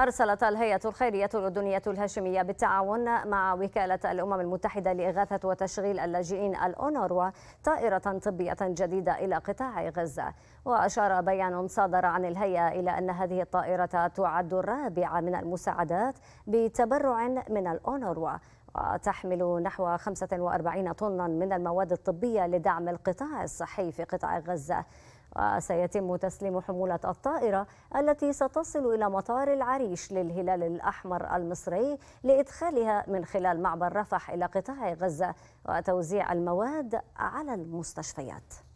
أرسلت الهيئة الخيرية الأردنية الهاشمية بالتعاون مع وكالة الأمم المتحدة لإغاثة وتشغيل اللاجئين الأونروا طائرة طبية جديدة إلى قطاع غزة وأشار بيان صادر عن الهيئة إلى أن هذه الطائرة تعد الرابعة من المساعدات بتبرع من الأونروا وتحمل نحو 45 طنا من المواد الطبية لدعم القطاع الصحي في قطاع غزة وسيتم تسليم حمولة الطائرة التي ستصل إلى مطار العريش للهلال الأحمر المصري لإدخالها من خلال معبر رفح إلى قطاع غزة وتوزيع المواد على المستشفيات